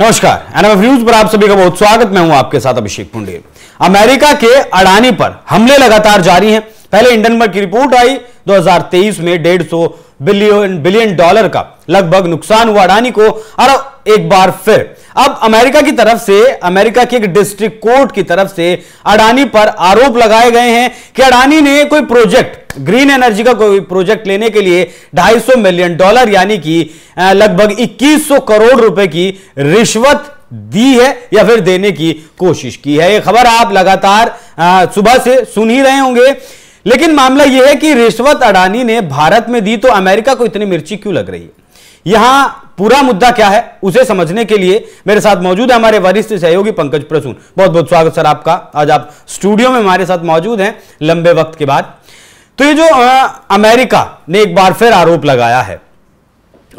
नमस्कार NF news पर आप सभी का बहुत स्वागत मैं हूं आपके साथ अभिषेक पुंडे अमेरिका के अडानी पर हमले लगातार जारी हैं पहले इंडनबर्ग की रिपोर्ट आई 2023 में 150 बिलियन बिलियन डॉलर का लगभग नुकसान हुआ अडानी को और एक बार फिर अब अमेरिका की तरफ से अमेरिका के एक डिस्ट्रिक्ट कोर्ट की तरफ से अडानी पर आरोप लगाए गए हैं कि अडानी ने कोई प्रोजेक्ट ग्रीन एनर्जी का कोई प्रोजेक्ट लेने के लिए 250 मिलियन डॉलर यानी कि लगभग 2100 करोड़ रुपए की रिश्वत दी है या फिर देने की कोशिश की है यह खबर आप लगातार सुबह से सुन ही रहे होंगे लेकिन मामला यह है कि रिश्वत अडानी ने भारत में दी तो अमेरिका को इतनी मिर्ची क्यों लग रही है यहां पूरा मुद्दा क्या है उसे समझने के लिए मेरे साथ मौजूद है हमारे वरिष्ठ सहयोगी पंकज प्रसून बहुत बहुत स्वागत सर आपका आज आप स्टूडियो में हमारे साथ मौजूद हैं लंबे वक्त के बाद तो ये जो आ, अमेरिका ने एक बार फिर आरोप लगाया है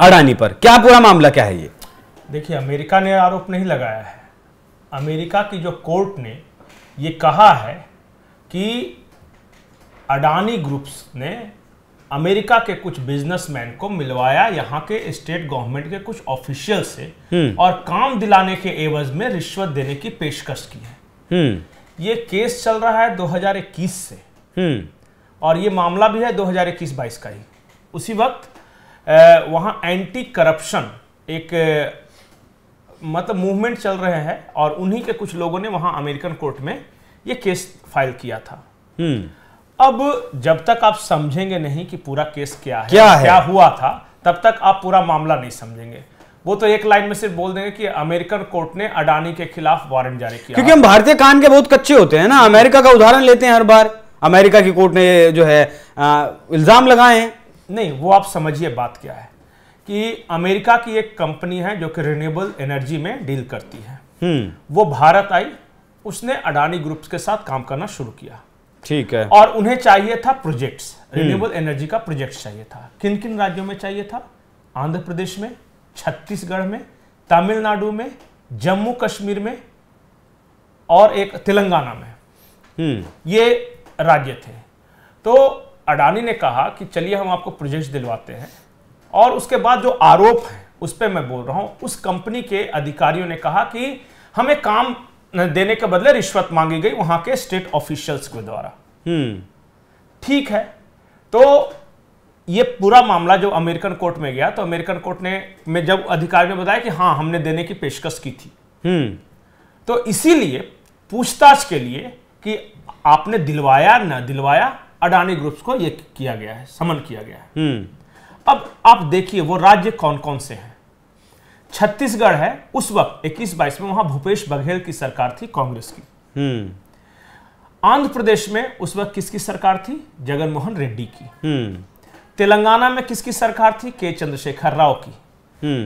अडानी पर क्या पूरा मामला क्या है ये देखिए अमेरिका ने आरोप नहीं लगाया है अमेरिका की जो कोर्ट ने ये कहा है कि अडानी ग्रुप्स ने अमेरिका के कुछ बिजनेसमैन को मिलवाया यहाँ के स्टेट गवर्नमेंट के कुछ ऑफिशियल से हम्म। और काम दिलाने के एवज में रिश्वत देने की पेशकश की है हम्म। ये केस चल रहा है 2021 से हम्म। और ये मामला भी है 2021-22 का ही उसी वक्त वहाँ एंटी करप्शन एक मतलब मूवमेंट चल रहे हैं और उन्हीं के कुछ लोगों ने वहाँ अमेरिकन कोर्ट में ये केस फाइल किया था हम्म। अब जब तक आप समझेंगे नहीं कि पूरा केस क्या है क्या, है? क्या हुआ था तब तक आप पूरा मामला नहीं समझेंगे वो तो एक लाइन में सिर्फ बोल देंगे कि अमेरिकन कोर्ट ने अडानी के खिलाफ वारंट जारी किया क्योंकि हम भारतीय कान के बहुत कच्चे होते हैं ना अमेरिका का उदाहरण लेते हैं हर बार अमेरिका की कोर्ट ने जो है इल्ज़ाम लगाए हैं नहीं वो आप समझिए बात क्या है कि अमेरिका की एक कंपनी है जो कि रिन्यूएबल एनर्जी में डील करती है हम्म। वो भारत आई उसने अडानी ग्रुप्स के साथ काम करना शुरू किया ठीक है और उन्हें चाहिए था प्रोजेक्ट्स रिन्यूएबल एनर्जी का प्रोजेक्ट चाहिए था किन किन राज्यों में चाहिए था आंध्र प्रदेश में छत्तीसगढ़ में तमिलनाडु में जम्मू कश्मीर में और एक तेलंगाना में हम्म। ये राज्य थे तो अडानी ने कहा कि चलिए हम आपको प्रोजेक्ट दिलवाते हैं और उसके बाद जो आरोप है उस पर मैं बोल रहा हूँ उस कंपनी के अधिकारियों ने कहा कि हमें काम देने के बदले रिश्वत मांगी गई वहां के स्टेट ऑफिशियल्स के द्वारा हम्म। ठीक है तो ये पूरा मामला जब अमेरिकन कोर्ट में गया तो अमेरिकन कोर्ट ने में जब अधिकारी ने बताया कि हाँ हमने देने की पेशकश की थी हम्म। तो इसीलिए पूछताछ के लिए कि आपने दिलवाया ना दिलवाया अडानी ग्रुप्स को ये किया गया है समन किया गया है हम्म। अब आप देखिए वो राज्य कौन कौन से हैं छत्तीसगढ़ है उस वक्त इक्कीस बाईस में वहां भूपेश बघेल की सरकार थी कांग्रेस की हम्म। आंध्र प्रदेश में उस वक्त किसकी सरकार थी जगनमोहन रेड्डी की हम्म। तेलंगाना में किसकी सरकार थी के चंद्रशेखर राव की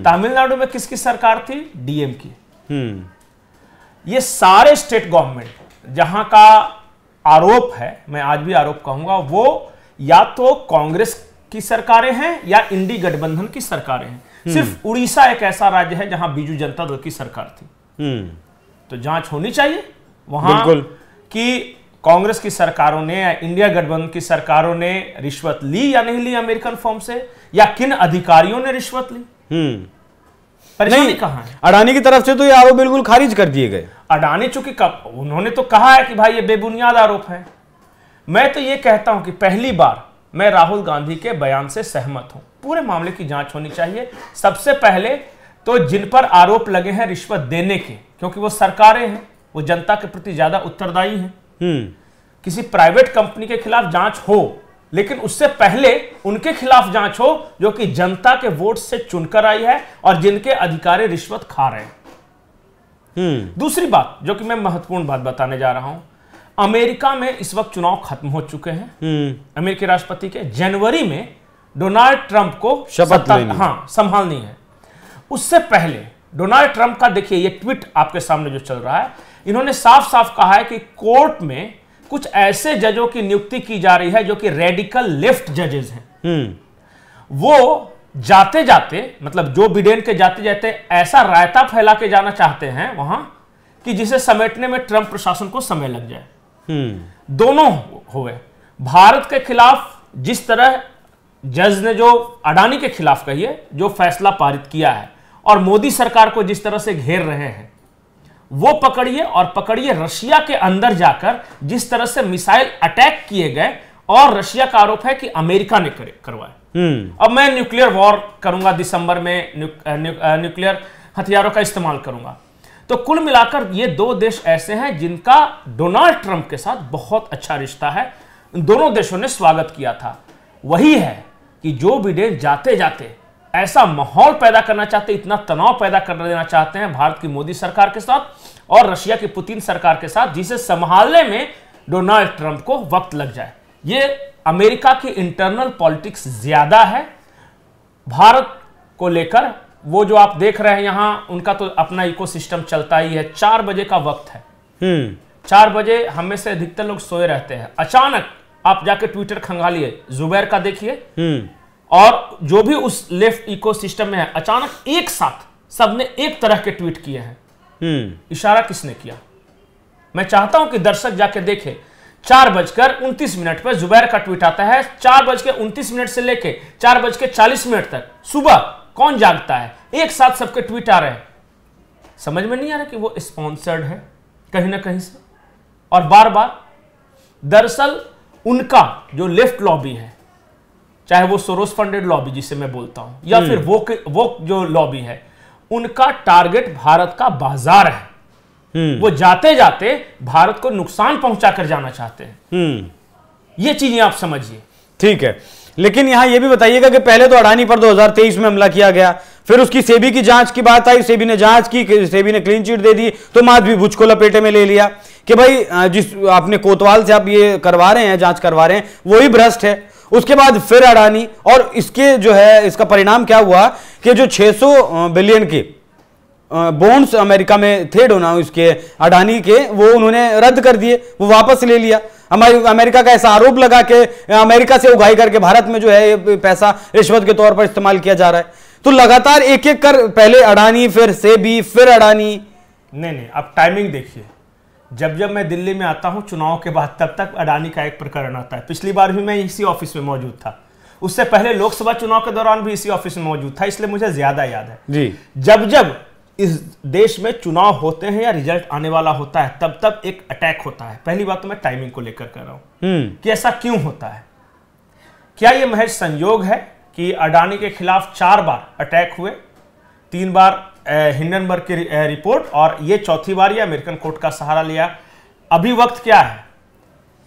तमिलनाडु में किसकी सरकार थी डीएम की ये सारे स्टेट गवर्नमेंट जहां का आरोप है मैं आज भी आरोप कहूंगा वो या तो कांग्रेस की सरकारें हैं या इंडी गठबंधन की सरकारें हैं हम्म। सिर्फ उड़ीसा एक ऐसा राज्य है जहां बीजू जनता दल की सरकार थी हम्म। तो जांच होनी चाहिए वहां कि कांग्रेस की सरकारों ने या इंडिया गठबंधन की सरकारों ने रिश्वत ली या नहीं ली अमेरिकन फॉर्म से या किन अधिकारियों ने रिश्वत ली हम्म। परेशानी कहाँ है अडानी की तरफ से तो ये आरोप बिल्कुल खारिज कर दिए गए अडानी चूंकि उन्होंने तो कहा है कि भाई ये बेबुनियाद आरोप है मैं तो ये कहता हूं कि पहली बार मैं राहुल गांधी के बयान से सहमत हूं पूरे मामले की जांच होनी चाहिए सबसे पहले तो जिन पर आरोप लगे हैं रिश्वत देने के क्योंकि वो सरकारें हैं वो जनता के प्रति ज्यादा उत्तरदायी हैं हम्म। किसी प्राइवेट कंपनी के खिलाफ जांच हो लेकिन उससे पहले उनके खिलाफ जांच हो जो कि जनता के वोट से चुनकर आई है और जिनके अधिकारी रिश्वत खा रहे हैं हम्म। दूसरी बात जो कि मैं महत्वपूर्ण बात बताने जा रहा हूं अमेरिका में इस वक्त चुनाव खत्म हो चुके हैं हम्म। अमेरिकी राष्ट्रपति के जनवरी में डोनाल्ड ट्रंप को शपथ हाँ संभालनी है उससे पहले डोनाल्ड ट्रंप का देखिए ये ट्वीट आपके सामने जो चल रहा है इन्होंने साफ साफ कहा है कि कोर्ट में कुछ ऐसे जजों की नियुक्ति की जा रही है जो कि रेडिकल लेफ्ट जजेस हैं हम्म। वो जाते जाते मतलब जो बिडेन के जाते जाते ऐसा रायता फैला के जाना चाहते हैं वहां कि जिसे समेटने में ट्रंप प्रशासन को समय लग जाए हम्म। दोनों हुए भारत के खिलाफ जिस तरह जज ने जो अडानी के खिलाफ कहिए जो फैसला पारित किया है और मोदी सरकार को जिस तरह से घेर रहे हैं वो पकड़िए और पकड़िए रशिया के अंदर जाकर जिस तरह से मिसाइल अटैक किए गए और रशिया का आरोप है कि अमेरिका ने करवाया हम्म। अब मैं न्यूक्लियर वॉर करूंगा दिसंबर में न्यूक्लियर हथियारों का इस्तेमाल करूंगा तो कुल मिलाकर ये दो देश ऐसे हैं जिनका डोनाल्ड ट्रंप के साथ बहुत अच्छा रिश्ता है दोनों देशों ने स्वागत किया था वही है कि जो बिडेन जाते जाते ऐसा माहौल पैदा करना चाहते हैं इतना तनाव पैदा कर देना चाहते हैं भारत की मोदी सरकार के साथ और रशिया की पुतिन सरकार के साथ जिसे संभालने में डोनाल्ड ट्रंप को वक्त लग जाए ये अमेरिका की इंटरनल पॉलिटिक्स ज्यादा है भारत को लेकर वो जो आप देख रहे हैं यहां उनका तो अपना इकोसिस्टम चलता ही है चार बजे का वक्त है हम्म। चार बजे हमें से अधिकतर लोग सोए रहते हैं अचानक आप जाके ट्विटर खंगालिए जुबैर का देखिए हम्म। और जो भी उस लेफ्ट इकोसिस्टम में है अचानक एक साथ सबने एक तरह के ट्वीट किए हैं हम्म। इशारा किसने किया मैं चाहता हूं कि दर्शक जाके देखें चार बजकर उनतीस मिनट पर जुबैर का ट्वीट आता है चार बज के उनतीस मिनट से लेके चार बज के चालीस मिनट तक सुबह कौन जागता है एक साथ सबके ट्वीट आ रहे हैं समझ में नहीं आ रहा कि वो स्पॉन्सर्ड है कहीं ना कहीं से और बार बार दरअसल उनका जो लेफ्ट लॉबी है चाहे वो सोरोस फंडेड लॉबी जिसे मैं बोलता हूं या फिर हम्म। वो वो जो लॉबी है उनका टारगेट भारत का बाजार है हम्म। वो जाते जाते भारत को नुकसान पहुंचा कर जाना चाहते हैं हम्म। ये चीजें आप समझिए ठीक है लेकिन यहां यह भी बताइएगा कि पहले तो अडानी पर 2023 में हमला किया गया फिर उसकी सेबी की जांच की बात आई सेबी ने जांच की सेबी ने क्लीन चिट दे दी तो माधवी भुज को लपेटे में ले लिया कि भाई जिस आपने कोतवाल से आप ये करवा रहे हैं जांच करवा रहे हैं वही भ्रष्ट है उसके बाद फिर अडानी और इसके जो है इसका परिणाम क्या हुआ कि जो 600 बिलियन के बॉन्ड्स अमेरिका में थे डोना इसके अडानी के वो उन्होंने रद्द कर दिए वो वापस ले लिया हमारी अमेरिका का ऐसा आरोप लगा कि अमेरिका से उगाही करके भारत में जो है पैसा रिश्वत के तौर पर इस्तेमाल किया जा रहा है तो लगातार एक एक कर पहले अडानी फिर से भी फिर अडानी नहीं नहीं आप टाइमिंग देखिए जब जब मैं दिल्ली में आता हूँ चुनाव के बाद तब तक अडानी का एक प्रकरण आता है पिछली बार भी मैं इसी ऑफिस में मौजूद था उससे पहले लोकसभा चुनाव के दौरान भी इसी ऑफिस में मौजूद था इसलिए मुझे ज्यादा याद है जी जब जब इस देश में चुनाव होते हैं या रिजल्ट आने वाला होता है तब तब एक अटैक होता है पहली बात तो मैं टाइमिंग को लेकर कर रहा हूं हम्म। कि ऐसा क्यों होता है क्या यह महज संयोग है कि अडानी के खिलाफ चार बार अटैक हुए तीन बार हिंडनबर्ग की रिपोर्ट और ये चौथी बार ये अमेरिकन कोर्ट का सहारा लिया अभी वक्त क्या है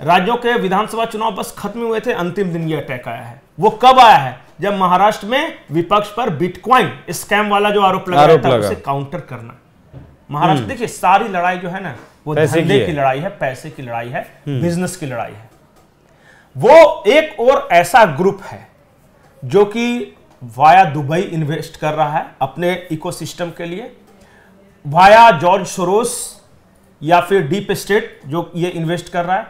राज्यों के विधानसभा चुनाव बस खत्म हुए थे अंतिम दिन ये अटैक आया है वो कब आया है जब महाराष्ट्र में विपक्ष पर बिटकॉइन स्कैम वाला जो आरोप लगा था उसे काउंटर करना महाराष्ट्र हम्म। देखिए सारी लड़ाई जो है ना वो धंधे की, की लड़ाई है पैसे की लड़ाई है हम्म। बिजनेस की लड़ाई है वो एक और ऐसा ग्रुप है जो कि वाया दुबई इन्वेस्ट कर रहा है अपने इकोसिस्टम के लिए वाया जॉर्ज सोरोस या फिर डीप स्टेट जो ये इन्वेस्ट कर रहा है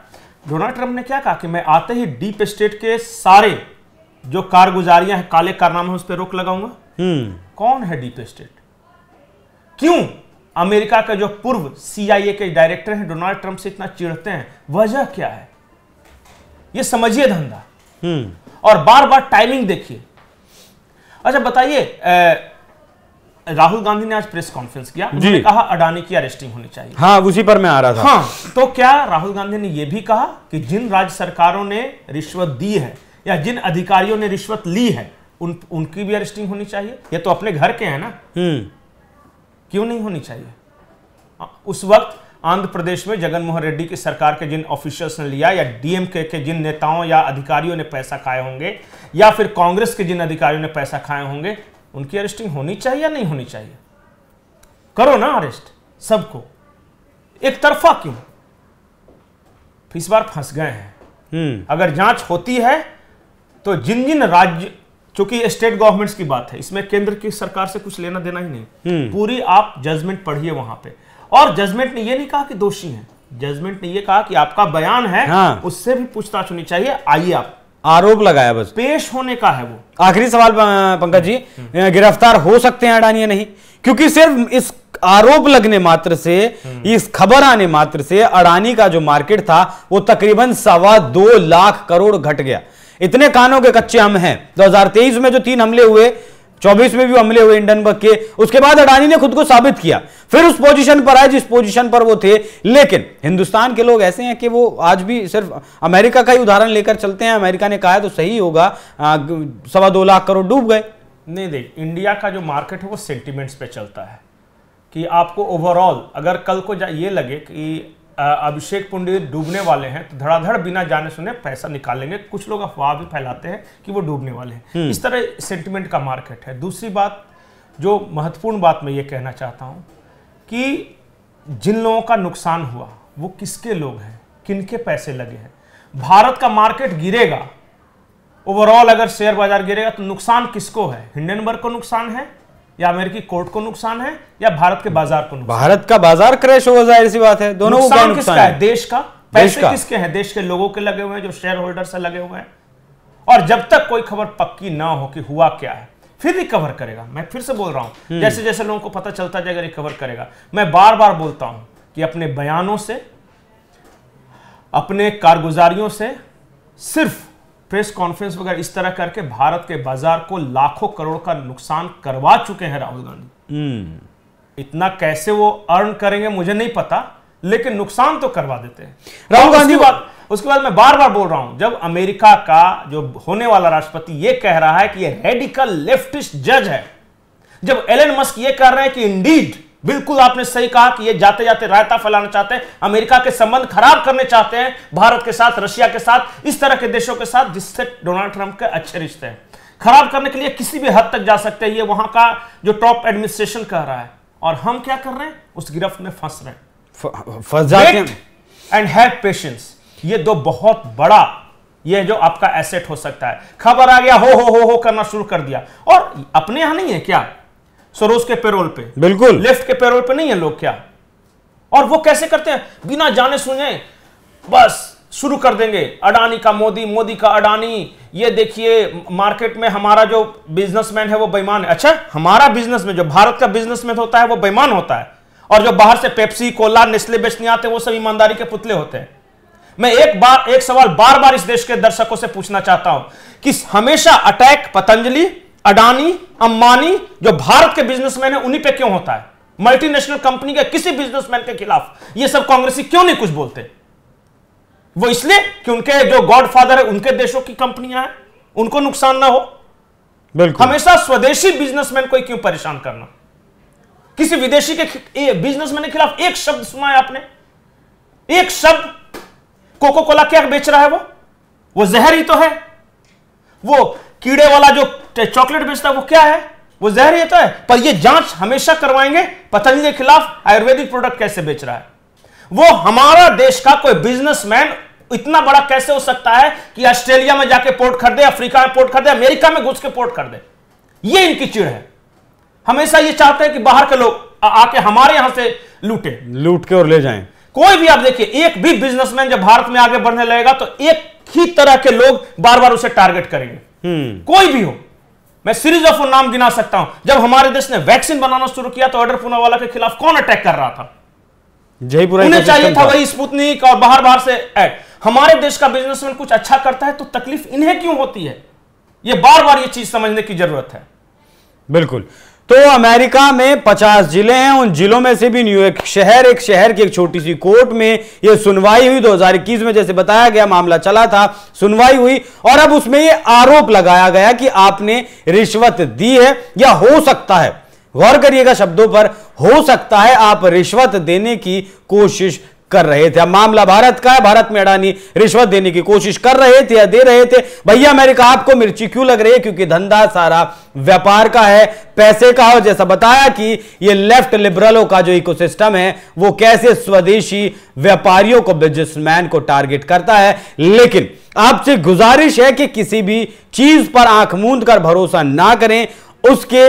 डोनाल्ड ट्रंप ने क्या कहा कि मैं आते ही डीप स्टेट के सारे जो कारगुजारियां हैं काले कारनामे उस पर रोक लगाऊंगा हम्म। कौन है डीप स्टेट क्यों अमेरिका का जो पूर्व सीआईए के डायरेक्टर हैं डोनाल्ड ट्रंप से इतना चिढ़ते हैं वजह क्या है ये समझिए धंधा हम्म। और बार बार टाइमिंग देखिए अच्छा बताइए राहुल गांधी ने आज प्रेस कॉन्फ्रेंस किया उन्होंने कहा अडानी की अरेस्टिंग होनी चाहिए हाँ उसी पर मैं आ रहा था हाँ तो क्या राहुल गांधी ने यह भी कहा कि जिन राज्य सरकारों ने रिश्वत दी है या जिन अधिकारियों ने रिश्वत ली है उन उनकी भी अरेस्टिंग होनी चाहिए ये तो अपने घर के हैं ना हम्म। क्यों नहीं होनी चाहिए उस वक्त आंध्र प्रदेश में जगनमोहन रेड्डी की सरकार के जिन ऑफिशियल्स ने लिया या डीएमके के जिन नेताओं या अधिकारियों ने पैसा खाए होंगे या फिर कांग्रेस के जिन अधिकारियों ने पैसा खाए होंगे उनकी अरेस्टिंग होनी चाहिए या नहीं होनी चाहिए करो ना अरेस्ट सबको एक तरफा क्यों इस बार फंस गए हैं हम्म। अगर जांच होती है तो जिन जिन राज्य चूंकि स्टेट गवर्नमेंट्स की बात है इसमें केंद्र की सरकार से कुछ लेना देना ही नहीं हम्म। पूरी आप जजमेंट पढ़िए वहां पे और जजमेंट ने यह नहीं कहा कि दोषी है जजमेंट ने यह कहा कि आपका बयान है हाँ। उससे भी पूछताछ होनी चाहिए आइए आप आरोप लगाया बस पेश होने का है वो आखिरी सवाल पंकज जी हम्म। गिरफ्तार हो सकते हैं अडानी नहीं क्योंकि सिर्फ इस आरोप लगने मात्र से हम्म। इस खबर आने मात्र से अडानी का जो मार्केट था वो तकरीबन सवा दो लाख करोड़ घट गया इतने कानों के कच्चे हम हैं 2023 में जो तीन हमले हुए चौबीस में भी हमले हुए बग के उसके बाद अडानी ने खुद को साबित किया फिर उस पोजीशन पर आए जिस पोजीशन पर वो थे लेकिन हिंदुस्तान के लोग ऐसे हैं कि वो आज भी सिर्फ अमेरिका का ही उदाहरण लेकर चलते हैं अमेरिका ने कहा तो सही होगा सवा दो लाख करोड़ डूब गए नहीं देख इंडिया का जो मार्केट है वो सेंटिमेंट्स पे चलता है कि आपको ओवरऑल अगर कल को ये लगे कि अभिषेक पुंडी डूबने वाले हैं तो धड़ाधड़ बिना जाने सुने पैसा निकालेंगे कुछ लोग अफवाह भी फैलाते हैं कि वो डूबने वाले हैं इस हम्म। तरह सेंटिमेंट का मार्केट है दूसरी बात जो महत्वपूर्ण बात मैं ये कहना चाहता हूँ कि जिन लोगों का नुकसान हुआ वो किसके लोग हैं किनके पैसे लगे हैं भारत का मार्केट गिरेगा ओवरऑल अगर शेयर बाजार गिरेगा तो नुकसान किसको है हिंडनबर्ग को नुकसान है या अमेरिकी कोर्ट को नुकसान है या भारत के बाजार को नुकसान भारत का बाजार क्रैश होगा जाहिर सी बात है दोनों को नुकसान किसका है देश का पैसे किसके हैं देश के लोगों के लगे हुए हैं जो शेयर होल्डर से लगे हुए हैं और जब तक कोई खबर पक्की ना हो कि हुआ क्या है फिर रिकवर करेगा मैं फिर से बोल रहा हूं हम्म। जैसे जैसे लोगों को पता चलता जाएगा रिकवर करेगा मैं बार बार बोलता हूं कि अपने बयानों से अपने कारगुजारियों से सिर्फ प्रेस कॉन्फ्रेंस वगैरह इस तरह करके भारत के बाजार को लाखों करोड़ का नुकसान करवा चुके हैं राहुल गांधी हम्म। इतना कैसे वो अर्न करेंगे मुझे नहीं पता लेकिन नुकसान तो करवा देते हैं राहुल गांधी बात उसके बाद मैं बार बार बोल रहा हूं जब अमेरिका का जो होने वाला राष्ट्रपति ये कह रहा है कि ये रेडिकल लेफ्टिस्ट जज है जब एलन मस्क ये कह रहे हैं कि इंडीड बिल्कुल आपने सही कहा कि ये जाते जाते रायता फैलाना चाहते हैं अमेरिका के संबंध खराब करने चाहते हैं भारत के साथ रशिया के साथ इस तरह के देशों के साथ जिससे डोनाल्ड ट्रंप के अच्छे रिश्ते हैं खराब करने के लिए किसी भी हद तक जा सकते हैं ये वहां का जो टॉप एडमिनिस्ट्रेशन कह रहा है और हम क्या कर रहे हैं उस गिरफ्त में फंस रहे हैं एंड हैव पेशेंस ये दो बहुत बड़ा यह जो आपका एसेट हो सकता है खबर आ गया हो हो हो हो करना शुरू कर दिया और अपने यहां नहीं है क्या सरोज के पेरोल पे बिल्कुल लेफ्ट के पेरोल पे नहीं है लोग क्या और वो कैसे करते हैं बिना जाने सुने बस शुरू कर देंगे अडानी का मोदी मोदी का अडानी ये देखिए मार्केट में हमारा जो बिजनेसमैन है वो बेईमान है अच्छा हमारा बिजनेस में जो भारत का बिजनेसमैन होता है वो बेईमान होता है और जो बाहर से पेप्सी कोला नेस्ले बेचने आते हैं वो सब ईमानदारी के पुतले होते हैं मैं एक बार एक सवाल बार बार इस देश के दर्शकों से पूछना चाहता हूं कि हमेशा अटैक पतंजलि अडानी अंबानी जो भारत के बिजनेसमैन है उन्हीं पे क्यों होता है मल्टीनेशनल कंपनी के किसी बिजनेसमैन के खिलाफ ये सब कांग्रेसी क्यों नहीं कुछ बोलते वो इसलिए कि उनके जो गॉडफादर है उनके देशों की कंपनियां हैं उनको नुकसान ना हो बिल्कुल हमेशा स्वदेशी बिजनेसमैन को क्यों परेशान करना किसी विदेशी के बिजनेसमैन के खिलाफ एक शब्द सुना है आपने एक शब्द कोको कोला क्या बेच रहा है वो वो जहर ही तो है वो कीड़े वाला जो चॉकलेट बेचता है वो क्या है वो जहर ही होता है पर ये जांच हमेशा करवाएंगे पतंजलि के खिलाफ आयुर्वेदिक प्रोडक्ट कैसे बेच रहा है वो हमारा देश का कोई बिजनेसमैन इतना बड़ा कैसे हो सकता है कि ऑस्ट्रेलिया में जाके पोर्ट खरीदे अफ्रीका में पोर्ट खरीदे अमेरिका में घुस के पोर्ट कर दे ये इनकी चिड़ है हमेशा ये चाहते हैं कि बाहर के लोग आके हमारे यहां से लूटे लूट के और ले जाएं कोई भी आप देखिए एक भी बिजनेसमैन जब भारत में आगे बढ़ने लगेगा तो एक ही तरह के लोग बार बार उसे टारगेट करेंगे हम्म। कोई भी हो मैं सीरीज ऑफ नाम गिना सकता हूं जब हमारे देश ने वैक्सीन बनाना शुरू किया तो ऑर्डर पूनावाला के खिलाफ कौन अटैक कर रहा था जयपुर उन्हें चाहिए था वही स्पुतनिक और बाहर बाहर से एड हमारे देश का बिजनेसमैन कुछ अच्छा करता है तो तकलीफ इन्हें क्यों होती है ये बार बार ये चीज समझने की जरूरत है बिल्कुल तो अमेरिका में 50 जिले हैं उन जिलों में से भी न्यूयॉर्क शहर एक शहर की एक छोटी सी कोर्ट में यह सुनवाई हुई 2021 में जैसे बताया गया मामला चला था सुनवाई हुई और अब उसमें यह आरोप लगाया गया कि आपने रिश्वत दी है या हो सकता है गौर करिएगा शब्दों पर हो सकता है आप रिश्वत देने की कोशिश कर रहे थे मामला भारत का है भारत में अडानी रिश्वत देने की कोशिश कर रहे थे या दे रहे थे भैया मैंने कहा आपको मिर्ची क्यों लग रही है क्योंकि धंधा सारा व्यापार का है पैसे का हो जैसा बताया कि ये लेफ्ट लिबरलों का जो इकोसिस्टम है वो कैसे स्वदेशी व्यापारियों को बिजनेसमैन को टारगेट करता है लेकिन आपसे गुजारिश है कि किसी भी चीज पर आंख मूंद कर भरोसा ना करें उसके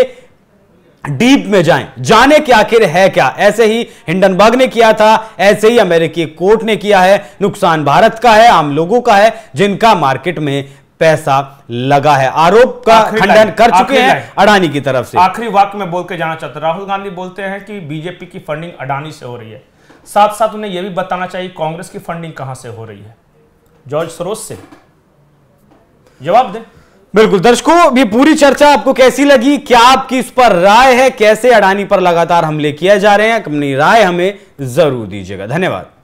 डीप में जाएं जाने के आखिर है क्या ऐसे ही हिंडनबर्ग ने किया था ऐसे ही अमेरिकी कोर्ट ने किया है नुकसान भारत का है आम लोगों का है जिनका मार्केट में पैसा लगा है आरोप का खंडन कर चुके हैं अडानी की तरफ से आखिरी वाक्य में बोल के जाना चाहता राहुल गांधी बोलते हैं कि बीजेपी की फंडिंग अडानी से हो रही है साथ साथ उन्हें यह भी बताना चाहिए कांग्रेस की फंडिंग कहां से हो रही है जॉर्ज सरोज से जवाब दें बिल्कुल दर्शकों ये पूरी चर्चा आपको कैसी लगी क्या आपकी इस पर राय है कैसे अडानी पर लगातार हमले किए जा रहे हैं अपनी राय हमें जरूर दीजिएगा धन्यवाद